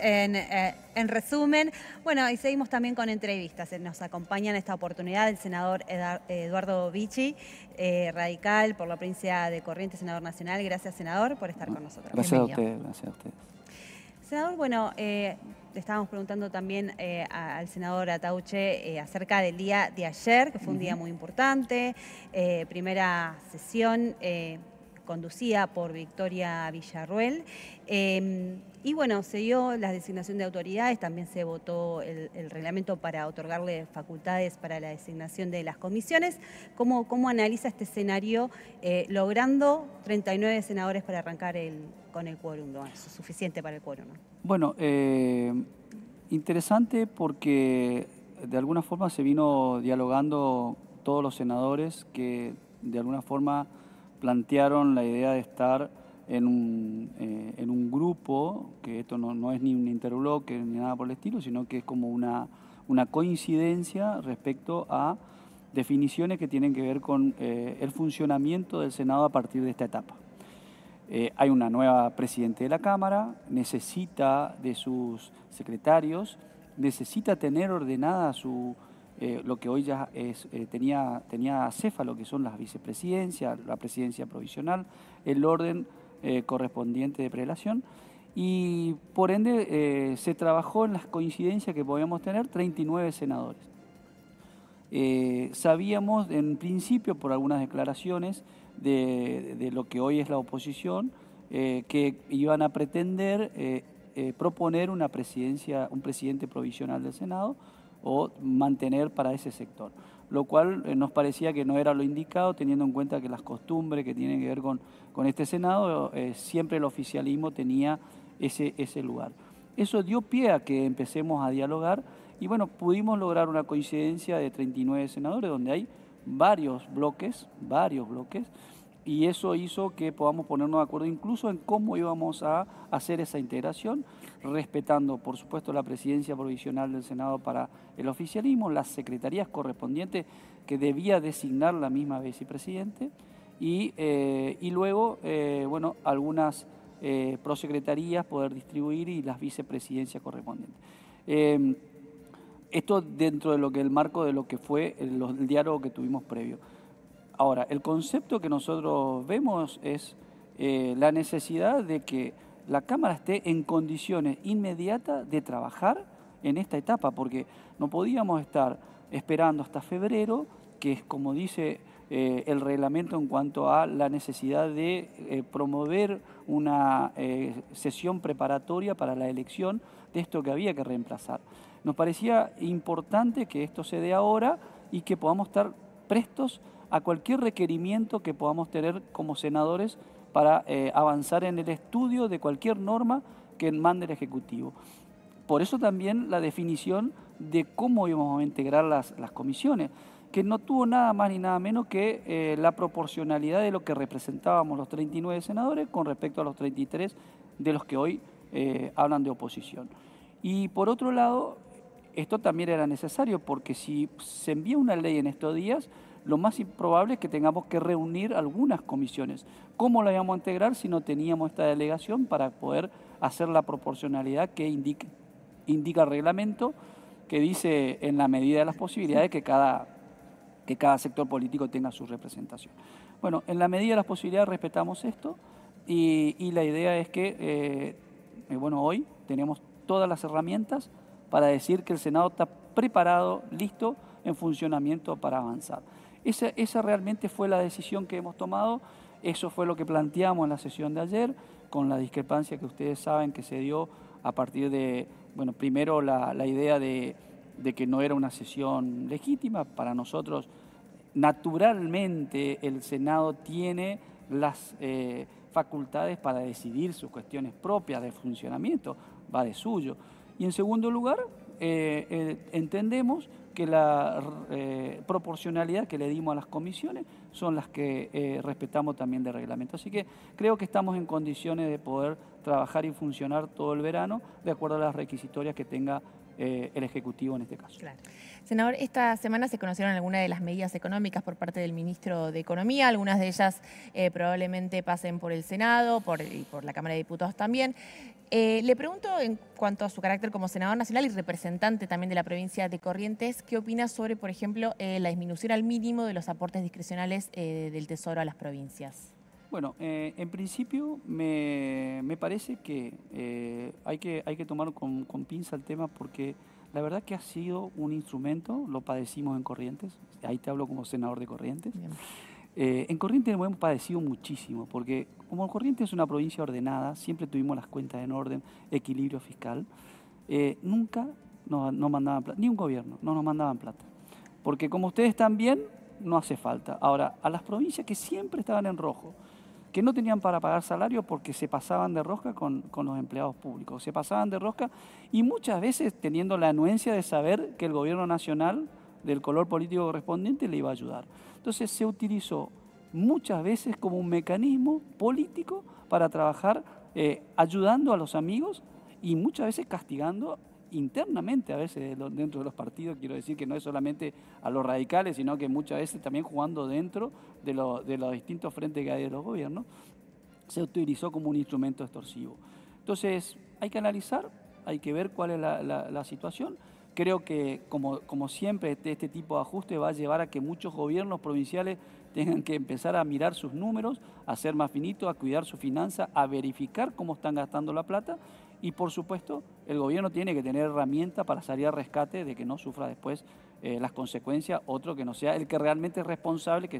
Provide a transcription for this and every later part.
En, eh, en, resumen, bueno, y seguimos también con entrevistas. Eh, nos acompaña en esta oportunidad el senador Eduardo Vichy, eh, radical por la provincia de Corrientes, senador nacional. Gracias, senador, por estar con nosotros. Gracias a usted, gracias a usted. Senador, bueno, le estábamos preguntando también al senador Atauche acerca del día de ayer, que fue un día muy importante, primera sesión conducida por Victoria Villarruel. Em, y bueno, se dio la designación de autoridades, también se votó el, reglamento para otorgarle facultades para la designación de las comisiones. ¿Cómo, cómo analiza este escenario eh, logrando 39 senadores para arrancar con el quórum? ¿Es suficiente para el quórum? Bueno, eh, interesante porque de alguna forma se vino dialogando todos los senadores que de alguna forma plantearon la idea de estar en un, eh, grupo, que esto no, es ni un interbloque ni nada por el estilo, sino que es como una, una coincidencia respecto a definiciones que tienen que ver con eh, el funcionamiento del Senado a partir de esta etapa. Eh, hay una nueva presidente de la Cámara, necesita de sus secretarios, necesita tener ordenada su, eh, lo que hoy ya eh, tenía, tenía CEFA, lo que son las vicepresidencias, la presidencia provisional, el orden eh, correspondiente de prelación. Y por ende se trabajó en las coincidencias que podíamos tener 39 senadores. sabíamos en principio por algunas declaraciones de, de lo que hoy es la oposición que iban a pretender proponer una presidencia, un presidente provisional del Senado, o mantener para ese sector, lo cual eh, nos parecía que no era lo indicado, teniendo en cuenta que las costumbres que tienen que ver con, este Senado, eh, siempre el oficialismo tenía ese, ese lugar. Eso dio pie a que empecemos a dialogar y bueno, pudimos lograr una coincidencia de 39 senadores donde hay varios bloques, varios bloques, y eso hizo que podamos ponernos de acuerdo incluso en cómo íbamos a hacer esa integración respetando, por supuesto, la presidencia provisional del Senado para el oficialismo, las secretarías correspondientes que debía designar la misma vicepresidente y, eh, luego, eh, bueno, algunas eh, prosecretarías poder distribuir y las vicepresidencias correspondientes. esto dentro de lo que el marco de lo que fue el, el diálogo que tuvimos previo. Ahora, el concepto que nosotros vemos es la necesidad de que la Cámara esté en condiciones inmediatas de trabajar en esta etapa, porque no podíamos estar esperando hasta febrero, que es como dice eh, el reglamento en cuanto a la necesidad de eh, promover una eh, sesión preparatoria para la elección de esto que había que reemplazar. Nos parecía importante que esto se dé ahora y que podamos estar prestos a cualquier requerimiento que podamos tener como senadores para eh, avanzar en el estudio de cualquier norma que mande el Ejecutivo. Por eso también la definición de cómo íbamos a integrar las, las comisiones, que no tuvo nada más ni nada menos que eh, la proporcionalidad de lo que representábamos los 39 senadores con respecto a los 33 de los que hoy eh, hablan de oposición. Y por otro lado, esto también era necesario porque si se envía una ley en estos días, lo más improbable es que tengamos que reunir algunas comisiones. ¿Cómo la íbamos a integrar si no teníamos esta delegación para poder hacer la proporcionalidad que indica, el reglamento, que dice en la medida de las posibilidades que cada, que cada sector político tenga su representación? Bueno, en la medida de las posibilidades respetamos esto y, la idea es que, eh, eh, bueno, hoy tenemos todas las herramientas para decir que el Senado está preparado, listo, en funcionamiento para avanzar. Esa, realmente fue la decisión que hemos tomado, eso fue lo que planteamos en la sesión de ayer, con la discrepancia que ustedes saben que se dio a partir de, bueno, primero la, idea de, que no era una sesión legítima, para nosotros naturalmente el Senado tiene las eh, facultades para decidir sus cuestiones propias de funcionamiento, va de suyo. Y en segundo lugar, eh, eh, entendemos que la eh, proporcionalidad que le dimos a las comisiones son las que respetamos también de reglamento. Así que creo que estamos en condiciones de poder trabajar y funcionar todo el verano de acuerdo a las requisitorias que tenga eh, el Ejecutivo en este caso. Senador, esta semana se conocieron algunas de las medidas económicas por parte del ministro de Economía, algunas de ellas eh, probablemente pasen por el Senado y por la Cámara de Diputados también. Eh, le pregunto en cuanto a su carácter como senador nacional y representante también de la provincia de Corrientes, ¿qué opina sobre, por ejemplo, la disminución al mínimo de los aportes discrecionales del Tesoro a las provincias? Bueno, eh, en principio me, parece que, eh, hay que hay que tomar con, pinza el tema porque la verdad que ha sido un instrumento, lo padecimos en Corrientes, ahí te hablo como senador de Corrientes. Eh, en Corrientes hemos padecido muchísimo porque como Corrientes es una provincia ordenada, siempre tuvimos las cuentas en orden, equilibrio fiscal, nunca nos, nos mandaban plata, ni un gobierno, no nos mandaban plata. Porque como ustedes están bien, no hace falta. Ahora, a las provincias que siempre estaban en rojo, que no tenían para pagar salario porque se pasaban de rosca con, los empleados públicos, se pasaban de rosca y muchas veces teniendo la anuencia de saber que el gobierno nacional del color político correspondiente le iba a ayudar. Entonces se utilizó muchas veces como un mecanismo político para trabajar eh, ayudando a los amigos y muchas veces castigando internamente a veces dentro de los partidos, quiero decir que no es solamente a los radicales, sino que muchas veces también jugando dentro de, los distintos frentes que hay de los gobiernos, se utilizó como un instrumento extorsivo. Entonces, hay que analizar, hay que ver cuál es la, situación. Creo que, como, como siempre, este, este, tipo de ajuste va a llevar a que muchos gobiernos provinciales tengan que empezar a mirar sus números, a ser más finitos, a cuidar su finanza, a verificar cómo están gastando la plata y por supuesto, el gobierno tiene que tener herramientas para salir a rescate de que no sufra después eh, las consecuencias otro que no sea el que realmente es responsable, que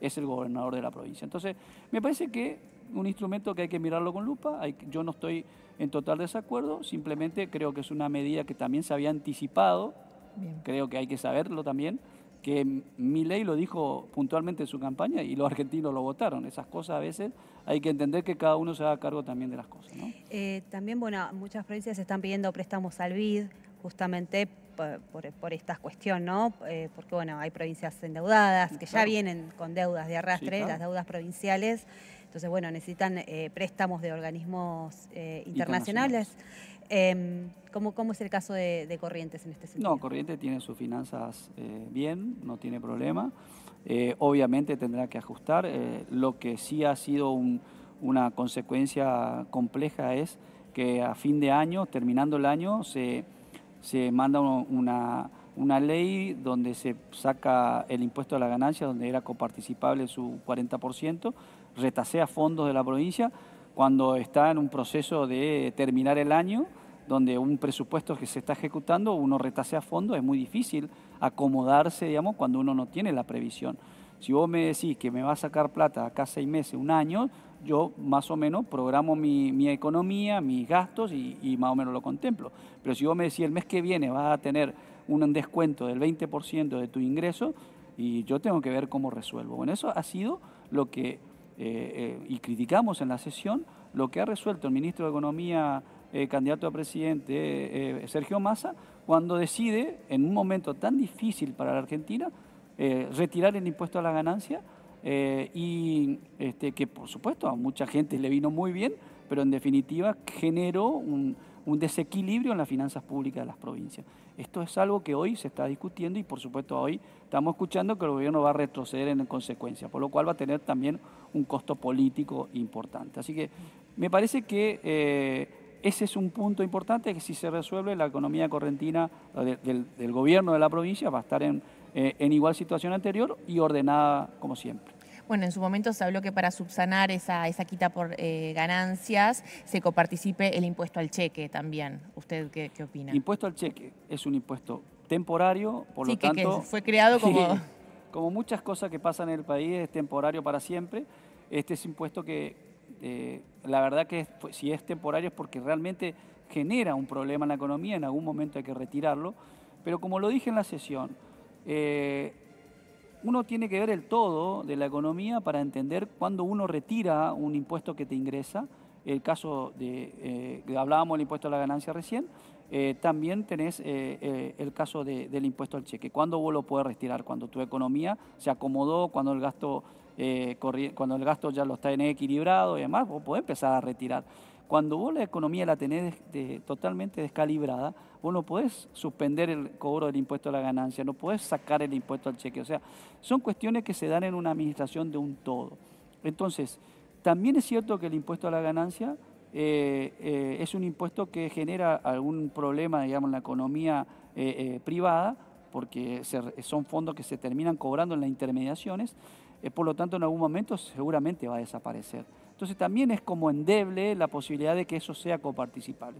es el gobernador de la provincia. Entonces, me parece que un instrumento que hay que mirarlo con lupa, yo no estoy en total desacuerdo, simplemente creo que es una medida que también se había anticipado, creo que hay que saberlo también que ley lo dijo puntualmente en su campaña y los argentinos lo votaron. Esas cosas a veces hay que entender que cada uno se haga cargo también de las cosas. Eh, también, bueno, muchas provincias están pidiendo préstamos al BID justamente por, por, esta cuestión, ¿no? Eh, porque, bueno, hay provincias endeudadas que ya vienen con deudas de arrastre, las deudas provinciales. Entonces, bueno, necesitan eh, préstamos de organismos eh, internacionales. Em, ¿cómo, es el caso de, Corrientes en este sentido? No, Corrientes tiene sus finanzas eh, bien, no tiene problema. obviamente tendrá que ajustar. lo que sí ha sido una consecuencia compleja es que a fin de año, terminando el año, se, manda una, una, ley donde se saca el impuesto a la ganancia, donde era coparticipable su 40%, retasea fondos de la provincia cuando está en un proceso de terminar el año, donde un presupuesto que se está ejecutando, uno retasea fondos, es muy difícil acomodarse, digamos, cuando uno no tiene la previsión. Si vos me decís que me va a sacar plata acá seis meses, un año, yo más o menos programo mi, economía, mis gastos y, y, más o menos lo contemplo. Pero si vos me decís el mes que viene vas a tener un descuento del 20% de tu ingreso y yo tengo que ver cómo resuelvo. Bueno, eso ha sido lo que eh, eh, y criticamos en la sesión lo que ha resuelto el ministro de Economía, eh, candidato a presidente, Sergio Massa, cuando decide, en un momento tan difícil para la Argentina, retirar el impuesto a la ganancia y este, que, por supuesto, a mucha gente le vino muy bien, pero en definitiva generó un un desequilibrio en las finanzas públicas de las provincias. Esto es algo que hoy se está discutiendo y por supuesto hoy estamos escuchando que el gobierno va a retroceder en consecuencia, por lo cual va a tener también un costo político importante. Así que me parece que eh, ese es un punto importante, que si se resuelve la economía correntina del, gobierno de la provincia va a estar en eh, igual situación anterior y ordenada como siempre. Bueno, en su momento se habló que para subsanar esa, esa quita por eh, ganancias se coparticipe el impuesto al cheque también. ¿Usted qué, qué opina? Impuesto al cheque es un impuesto temporario, por lo que, tanto... que fue creado como... como muchas cosas que pasan en el país, es temporario para siempre. Este es impuesto que, eh, la verdad que pues, si es temporario es porque realmente genera un problema en la economía, en algún momento hay que retirarlo. Pero como lo dije en la sesión, eh, uno tiene que ver el todo de la economía para entender cuando uno retira un impuesto que te ingresa. El caso de, eh, hablábamos del impuesto a la ganancia recién, eh, también tenés eh, el caso del impuesto al cheque. ¿Cuándo vos lo puedes retirar? Cuando tu economía se acomodó, cuando el gasto, cuando el gasto ya lo está en equilibrado y demás, vos podés empezar a retirar. Cuando vos la economía la tenés totalmente descalibrada, vos no podés suspender el cobro del impuesto a la ganancia, no podés sacar el impuesto al cheque. O sea, son cuestiones que se dan en una administración de un todo. Entonces, también es cierto que el impuesto a la ganancia eh, eh, es un impuesto que genera algún problema, digamos, en la economía eh, privada, porque son fondos que se terminan cobrando en las intermediaciones, por lo tanto en algún momento seguramente va a desaparecer. Entonces también es como endeble la posibilidad de que eso sea coparticipable.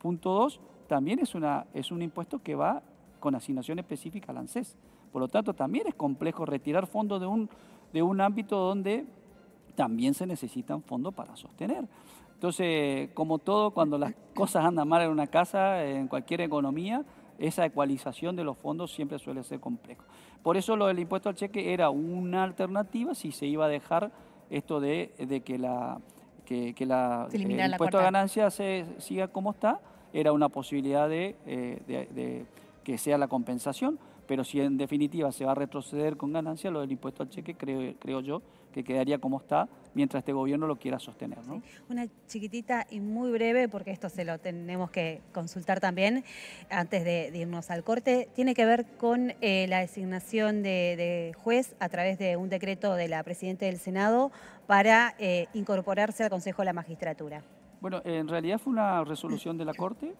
Punto dos, también es, una, es un impuesto que va con asignación específica al ANSES. Por lo tanto, también es complejo retirar fondos de un, de un ámbito donde también se necesitan fondos para sostener. Entonces, como todo, cuando las cosas andan mal en una casa, en cualquier economía, esa ecualización de los fondos siempre suele ser complejo. Por eso lo del impuesto al cheque era una alternativa si se iba a dejar esto de, que la que, el eh, impuesto a ganancia se siga como está, era una posibilidad eh, de, que sea la compensación, pero si en definitiva se va a retroceder con ganancia, lo del impuesto al cheque creo yo que quedaría como está mientras este gobierno lo quiera sostener. ¿no? Una chiquitita y muy breve, porque esto se lo tenemos que consultar también antes de, irnos al corte, tiene que ver con eh, la designación de, juez a través de un decreto de la Presidenta del Senado para eh, incorporarse al Consejo de la Magistratura. Bueno, en realidad fue una resolución de la Corte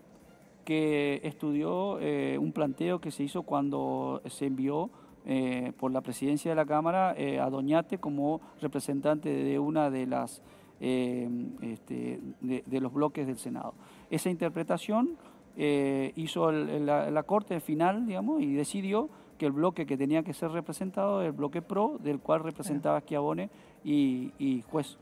que estudió eh, un planteo que se hizo cuando se envió eh, por la presidencia de la Cámara eh, a Doñate como representante de una de las eh, este, de, los bloques del Senado. Esa interpretación hizo la, Corte final, digamos, y decidió que el bloque que tenía que ser representado era el bloque PRO, del cual representaba Schiavone y, y juez.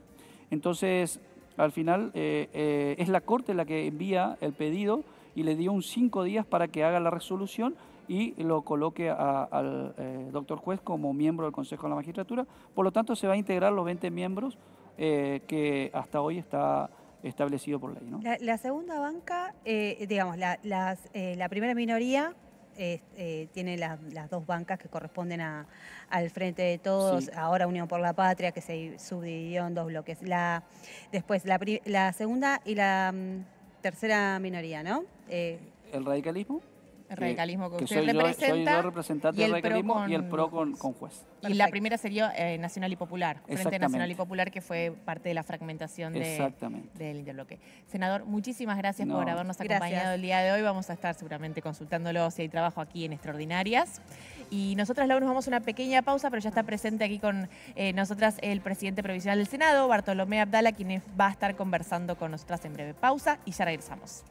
Entonces, al final, es la Corte la que envía el pedido y le dio un cinco días para que haga la resolución y lo coloque al eh, doctor juez como miembro del Consejo de la Magistratura. Por lo tanto, se va a integrar los 20 miembros eh, que hasta hoy está establecido por ley. ¿no? La, segunda banca, eh, digamos, la, la primera minoría tiene las dos bancas que corresponden a, al Frente de Todos, ahora Unión por la Patria, que se subdividió en dos bloques. La, después, la, segunda y la mm, tercera minoría, ¿no? ¿El radicalismo? radicalismo que, usted soy Yo, soy representante del radicalismo y el PRO con, juez. Y la primera sería eh, Nacional y Popular, Frente Nacional y Popular, que fue parte de la fragmentación de, del interbloque. Senador, muchísimas gracias por habernos acompañado el día de hoy. Vamos a estar seguramente consultándolo si hay trabajo aquí en Extraordinarias. Y nosotras, luego nos vamos a una pequeña pausa, pero ya está presente aquí con eh, nosotras el presidente provisional del Senado, Bartolomé Abdala, quien va a estar conversando con nosotras en breve pausa y ya regresamos.